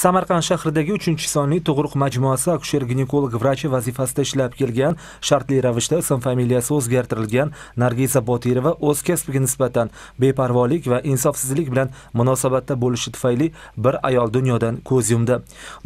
samarqand shahridagi 3 sonli tug'ruq majmuasi akusher ginekolog vrachi vazifasida ishlab kelgan shartli ravishda ism familiyasi o'zgartirilgan nargiza botirova o'z kasbiga nisbatan beparvolik va insofsizlik bilan munosabatda bo'lishi tufayli bir ayol dunyodan ko'z yumdi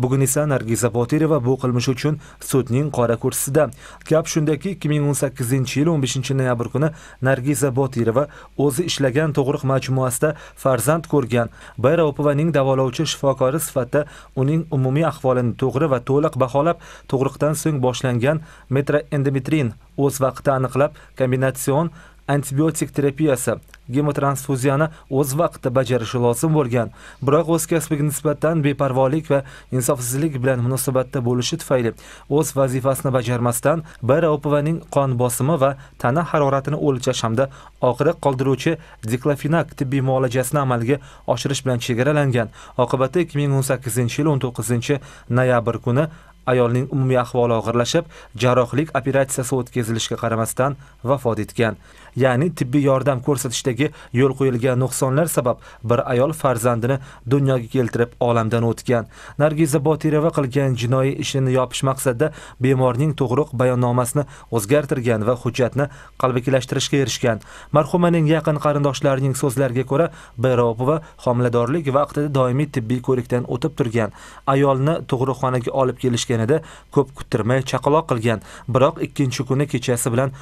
bugun esa nargiza botirova bu qilmishi uchun sudning qora kursisida gap shundaki 2018 yil 15 noyabr kuni nargiza botirova o'zi ishlagan tug'ruq majmuasida farzand ko'rgan bayropovaning davolovchi shifokori sifatida uning umumiy ahvolini to'g'ri va to'liq baholab, tug'ruqdan so'ng boshlangan metroendometrin o'z vaqtida aniqlab, kombinatsion antibiotik terapiyasi gemotransfuziyani o'z vaqtida bajarishi lozim bo'lgan biroq o'z kasbiga nisbatan beparvolik va insofsizlik bilan munosabatda bo'lishi tufayli o'z vazifasini bajarmasdan ropovaning qon bosimi va tana haroratini o'lchash hamda og'riq qoldiruvchi diklofenak tibbiy muolajasini amalga oshirish bilan chegaralangan oqibatda 2018 yil 19 noyabr kuni ayolning umumiy ahvoli og'irlashib, jarrohlik operatsiyasi o'tkazilishiga qaramasdan vafot etgan. Ya'ni tibbiy yordam ko'rsatishdagi yo'l qo'yilgan nuqsonlar sabab bir ayol farzandini dunyoga keltirib olamdan o'tgan. Nargiza Botirova qilgan jinoiy ishini yopish maqsadida bemorning to'g'riq bayonnomasini o'zgartirgan va hujjatni qalbakilashtirishga erishgan. Marhumaning yaqin qarindoshlarining so'zlariga ko'ra, Bayropova homiladorlik vaqtida doimiy tibbiy ko'rikdan o'tib turgan. Ayolni tug'ruqxonaga olib kelishga ketganida ko'p kuttirmay chaqaloq qilgan biroq ikkinchi kuni kechasi bilan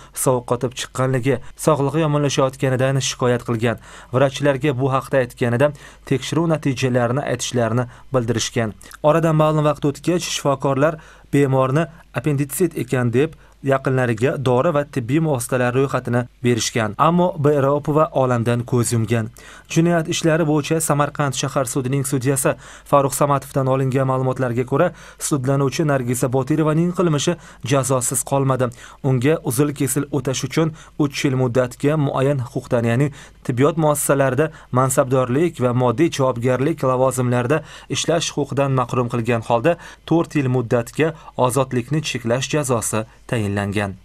qotib chiqqanligi sog'lig'i yomonlashayotganidan shikoyat qilgan vrachlarga bu haqda aytganida tekshiruv natijalarini aytishlarini bildirishgan oradan ma'lum vaqt o'tgach shifokorlar bemorni appenditsit ekan deb yaqinlariga dori va tibbiy vositalar ro'yxatini berishgan ammo Bayropova olamdan ko'z yumgan jinoyat ishlari bo'yicha samarqand shahar sudining sudyasi farruh samatovdan olingan ma'lumotlarga ko'ra sudlanuvchi nargiza botirovaning qilmishi jazosiz qolmadi unga uzil kesil o'tash uchun 3 yil muddatga muayyan huquqdan ya'ni tibbiyot muassasalarida mansabdorlik va moddiy javobgarlik lavozimlarida ishlash huquqidan mahrum qilgan holda 4 yil muddatga ozodlikni cheklash jazosi tayinlangan